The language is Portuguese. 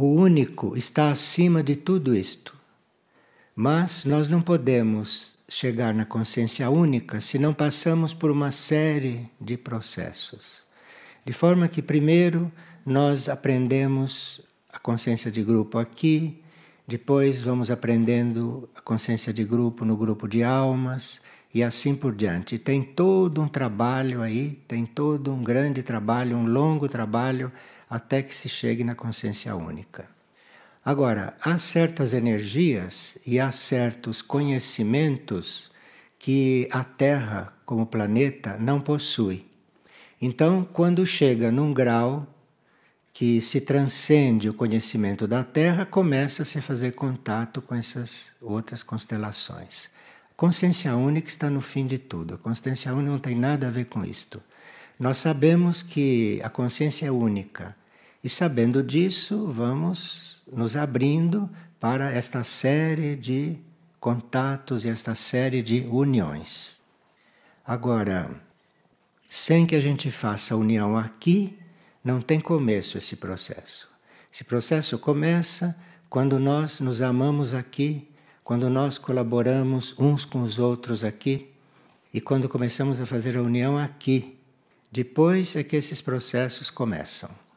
O único está acima de tudo isto. Mas nós não podemos chegar na consciência única se não passamos por uma série de processos. De forma que, primeiro, nós aprendemos a consciência de grupo aqui, depois, vamos aprendendo a consciência de grupo no grupo de almas e assim por diante. tem todo um trabalho aí, tem todo um grande trabalho, um longo trabalho, até que se chegue na consciência única. Agora, há certas energias e há certos conhecimentos que a Terra, como planeta, não possui. Então, quando chega num grau que se transcende o conhecimento da Terra, começa-se a fazer contato com essas outras constelações. Consciência única está no fim de tudo. A consciência única não tem nada a ver com isto. Nós sabemos que a consciência é única. E sabendo disso, vamos nos abrindo para esta série de contatos e esta série de uniões. Agora, sem que a gente faça união aqui, não tem começo esse processo. Esse processo começa quando nós nos amamos aqui quando nós colaboramos uns com os outros aqui e quando começamos a fazer a união aqui, depois é que esses processos começam.